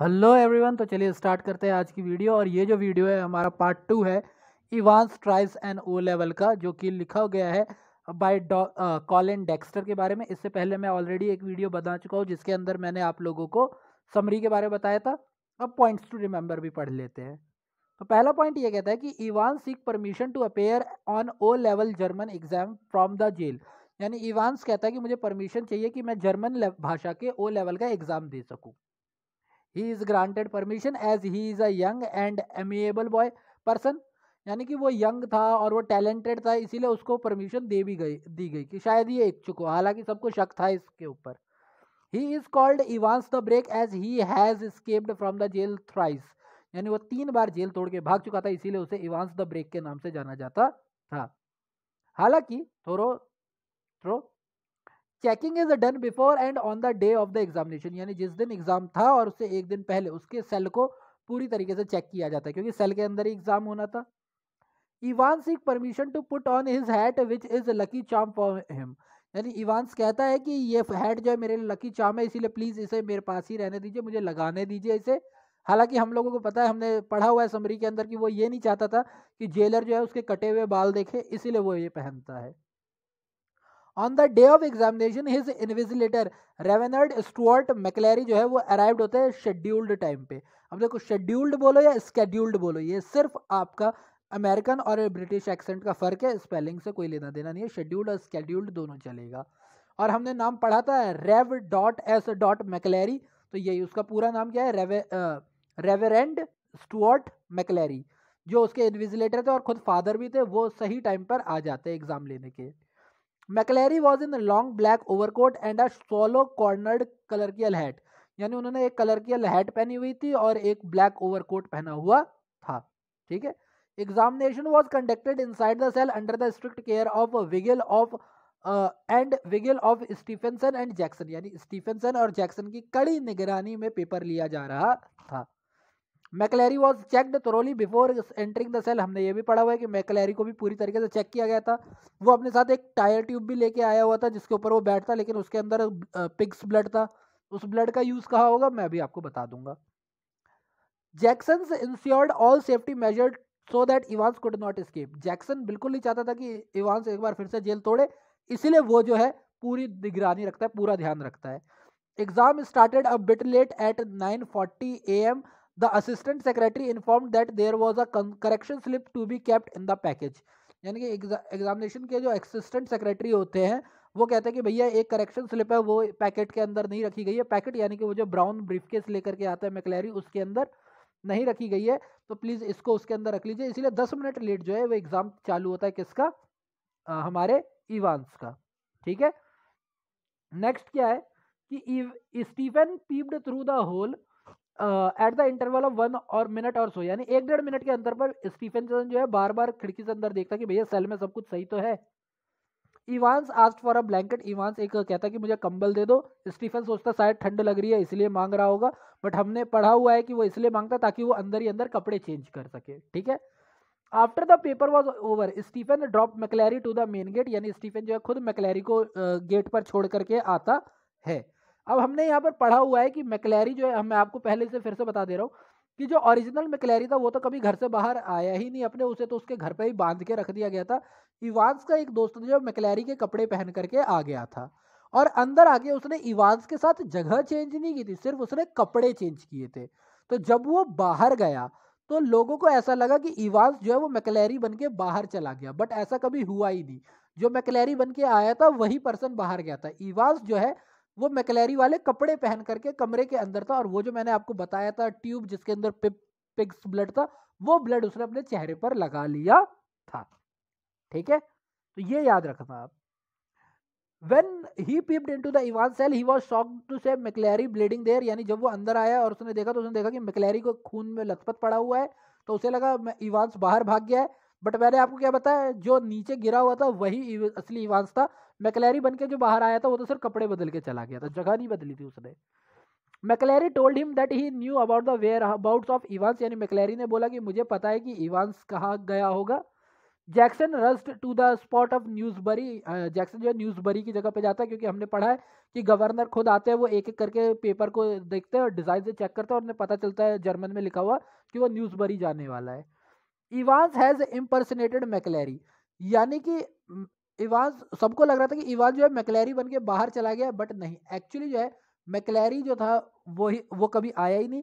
Hello everyone तो चलिए start करते हैं आज की वीडियो और ये जो वीडियो है हमारा पार्ट टू है Evans tries and O level का जो कि लिखा गया है बाय कॉलिन डेक्स्टर के बारे में इससे पहले मैं ऑलरेडी एक वीडियो बता चुका हूँ जिसके अंदर मैंने आप लोगों को समरी के बारे में बताया था अब पॉइंट्स टू रिमेंबर भी पढ़ लेते हैं तो पहला पॉइंट ये कहता है कि Evan seeks permission to appear on O level German exam from the jail यानी इवान्स कहता है कि मुझे परमिशन चाहिए कि मैं जर्मन भाषा के ओ लेवल का एग्ज़ाम दे सकूँ he is granted permission as he is a young and amiable boy person यानी कि वो यंग था और वो टैलेंटेड था इसीलिए उसको परमिशन दे भी गई दी गई कि शायद ये इच्छुक हो हालांकि सबको शक था इसके ऊपर he is called Evans the break as he has escaped from the jail thrice यानी वो तीन बार जेल तोड़ के भाग चुका था इसीलिए उसे इवांस द ब्रेक के नाम से जाना जाता था हालांकि thorough through checking is done before and on the day of the examination यानी जिस दिन एग्जाम था और उससे एक दिन पहले उसके सेल को पूरी तरीके से चेक किया जाता है क्योंकि सेल के अंदर ही एग्जाम होना था इवान इक permission to put on his hat which is lucky charm for him यानी इवान्स कहता है कि ये हैट जो है मेरे लिए लकी चाम है इसीलिए प्लीज़ इसे मेरे पास ही रहने दीजिए मुझे लगाने दीजिए इसे हालांकि हम लोगों को पता है हमने पढ़ा हुआ है समरी के अंदर कि वो ये नहीं चाहता था कि जेलर जो है उसके कटे हुए बाल देखे इसीलिए वो ये पहनता है on the day of examination his invigilator reverend Stuart McLeary जो है वो अराइव्ड होते हैं शेड्यूल्ड टाइम पे अब देखो शेड्यूल्ड बोलो या स्केड्यूल्ड बोलो ये सिर्फ आपका अमेरिकन और ब्रिटिश एक्सेंट का फ़र्क है स्पेलिंग से कोई लेना देना नहीं है शेड्यूल्ड और स्केड्यूल्ड दोनों चलेगा और हमने नाम पढ़ा था Rev dot S dot McLeary तो यही उसका पूरा नाम क्या है रेवरेंड स्टूअर्ट स्टुअर्ट मैकलैरी जो उसके इन्विजिलेटर थे और ख़ुद फादर भी थे वो सही टाइम पर आ जाते एग्ज़ाम लेने के McLeary was in long black overcoat and a solo cornered colour की हैट यानी उन्होंने एक कलर की हैट पहनी हुई थी और एक ब्लैक ओवरकोट पहना हुआ था ठीक है examination was conducted inside the cell under the strict care of vigil of and vigil of Stephenson and Jackson यानी स्टीफेंसन और जैक्सन की कड़ी निगरानी में पेपर लिया जा रहा था मैकलैरी वॉज चेकड थरोली तो बिफोर एंटरिंग द सेल हमने ये भी पढ़ा हुआ है कि मैकलैरी को भी पूरी तरीके से चेक किया गया था वो अपने साथ एक टायर ट्यूब भी लेके आया हुआ था जिसके ऊपर वो बैठता लेकिन उसके अंदर पिग्स ब्लड था उस ब्लड का यूज़ कहा होगा मैं भी आपको बता दूंगा Jackson ensured all safety measure so that Evans could not escape Jackson बिल्कुल नहीं चाहता था कि इवान्स एक बार फिर से जेल तोड़े इसीलिए वो जो है पूरी निगरानी रखता है पूरा ध्यान रखता है exam started a bit late at nine forty A M the assistant secretary informed that there was a correction slip to be kept in the package यानी कि एग्जामिनेशन के जो असिस्टेंट सेक्रेटरी होते हैं वो कहते हैं कि भैया एक करेक्शन स्लिप है वो पैकेट के अंदर नहीं रखी गई है पैकेट यानी कि वो जो ब्राउन ब्रीफकेस लेकर के आता है मैकलैरी उसके अंदर नहीं रखी गई है तो प्लीज़ इसको उसके अंदर रख लीजिए इसीलिए दस मिनट लेट जो है वो एग्ज़ाम चालू होता है किसका आ, हमारे इवान्स का ठीक है नेक्स्ट क्या है कि Stephen peeped through the hole at the interval of one or minute or so यानी एक डेढ़ मिनट के अंतर पर स्टीफन जो है बार बार खिड़की से अंदर देखता कि भैया सेल में सब कुछ सही तो है Evans asked for a blanket Evans एक कहता कि मुझे कंबल दे दो स्टीफन सोचता शायद ठंड लग रही है इसलिए मांग रहा होगा बट हमने पढ़ा हुआ है कि वो इसलिए मांगता ताकि वो अंदर ही अंदर कपड़े चेंज कर सके ठीक है after the paper was over Stephen drop McLeary to the main gate यानी स्टीफन जो है खुद मैकलैरी को गेट पर छोड़ करके आता है अब हमने यहाँ पर पढ़ा हुआ है कि मैकलैरी जो है मैं आपको पहले से फिर से बता दे रहा हूँ कि जो ओरिजिनल मैकलैरी था वो तो कभी घर से बाहर आया ही नहीं अपने उसे तो उसके घर पर ही बांध के रख दिया गया था इवांस का एक दोस्त जो मैकलैरी के कपड़े पहन करके आ गया था और अंदर आके उसने इवांस के साथ जगह चेंज नहीं की थी सिर्फ उसने कपड़े चेंज किए थे तो जब वो बाहर गया तो लोगों को ऐसा लगा कि इवांस जो है वो मैकलैरी बन के बाहर चला गया बट ऐसा कभी हुआ ही नहीं जो मैकलैरी बन के आया था वही पर्सन बाहर गया था इवांस जो है वो मैकलैरी वाले कपड़े पहन करके कमरे के अंदर था और वो जो मैंने आपको बताया था ट्यूब जिसके अंदर पिग्स ब्लड था वो ब्लड उसने अपने चेहरे पर लगा लिया था ठीक है तो ये याद रखना आप When he peeped into the Ivan cell, he was shocked to see McLary bleeding there. यानी जब वो अंदर आया और उसने देखा तो उसने देखा कि McLary को खून में लथपथ पड़ा हुआ है तो उसे लगा इवान्स बाहर भाग गया है बट मैंने आपको क्या बताया जो नीचे गिरा हुआ था वही असली इवांस था मैकलैरी बन के जो बाहर आया था वो तो सिर्फ कपड़े बदल के चला गया था जगह नहीं बदली थी उसने McLeary told him that he knew about the whereabouts of Evans यानी मैकलैरी ने बोला कि मुझे पता है कि इवांस कहाँ गया होगा Jackson rushed to the spot of Newsbury Jackson जो है न्यूज़बरी की जगह पे जाता है क्योंकि हमने पढ़ा है कि गवर्नर खुद आते हैं वो एक एक करके पेपर को देखते हैं और डिज़ाइन से चेक करते हैं और उन्हें पता चलता है जर्मन में लिखा हुआ कि वो न्यूज़बरी जाने वाला है इवांस हैज इम्पर्सनेटेड मैकलैरी यानी कि इवांस सबको लग रहा था कि इवान जो है मैकलैरी बन के बाहर चला गया बट नहीं एक्चुअली जो है मैकलैरी जो था वो ही वो कभी आया ही नहीं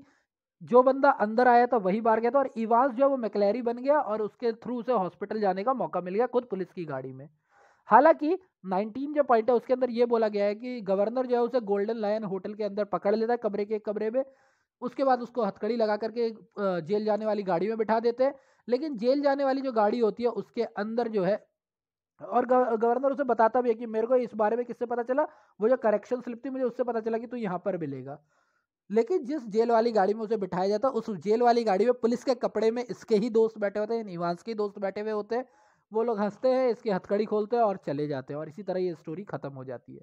जो बंदा अंदर आया था वही बाहर गया था और इवांस जो है वो मैकलैरी बन गया और उसके थ्रू उसे हॉस्पिटल जाने का मौका मिल गया खुद पुलिस की गाड़ी में हालांकि 19 जो पॉइंट है उसके अंदर ये बोला गया है कि गवर्नर जो है उसे गोल्डन लायन होटल के अंदर पकड़ लेता है कमरे के कमरे में उसके बाद उसको हथकड़ी लगा करके जेल जाने वाली गाड़ी में बिठा देते हैं लेकिन जेल जाने वाली जो गाड़ी होती है उसके अंदर जो है और गवर्नर उसे बताता भी है कि मेरे को इस बारे में किससे पता चला वो जो करेक्शन स्लिप थी मुझे उससे पता चला कि तू यहाँ पर मिलेगा लेकिन जिस जेल वाली गाड़ी में उसे बिठाया जाता उस जेल वाली गाड़ी में पुलिस के कपड़े में इसके ही दोस्त बैठे होते हैं निवास के दोस्त बैठे हुए होते हैं वो लोग हंसते हैं इसकी हथकड़ी खोलते हैं और चले जाते हैं और इसी तरह ये स्टोरी ख़त्म हो जाती है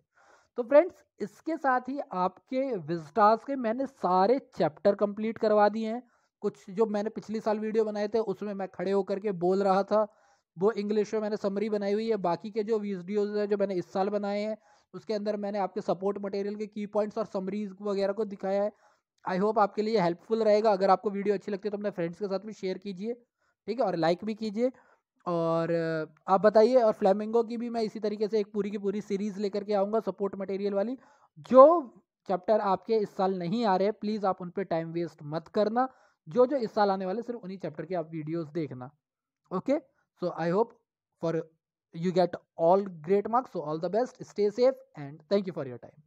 तो फ्रेंड्स इसके साथ ही आपके विजटास के मैंने सारे चैप्टर कंप्लीट करवा दिए हैं कुछ जो मैंने पिछली साल वीडियो बनाए थे उसमें मैं खड़े होकर के बोल रहा था वो इंग्लिश में मैंने समरी बनाई हुई है बाकी के जो वीडियोज़ हैं जो मैंने इस साल बनाए हैं उसके अंदर मैंने आपके सपोर्ट मटेरियल के की पॉइंट्स और समरीज वगैरह को दिखाया है आई होप आपके लिए हेल्पफुल रहेगा अगर आपको वीडियो अच्छी लगती है तो अपने फ्रेंड्स के साथ भी शेयर कीजिए ठीक है और लाइक भी कीजिए और आप बताइए और फ्लैमिंगो की भी मैं इसी तरीके से एक पूरी की पूरी सीरीज़ लेकर के आऊँगा सपोर्ट मटेरियल वाली जो चैप्टर आपके इस साल नहीं आ रहे प्लीज़ आप उन पर टाइम वेस्ट मत करना जो जो इस साल आने वाले सिर्फ उन्हीं चैप्टर के आप वीडियोस देखना okay so I hope for you get all great marks so all the best stay safe and thank you for your time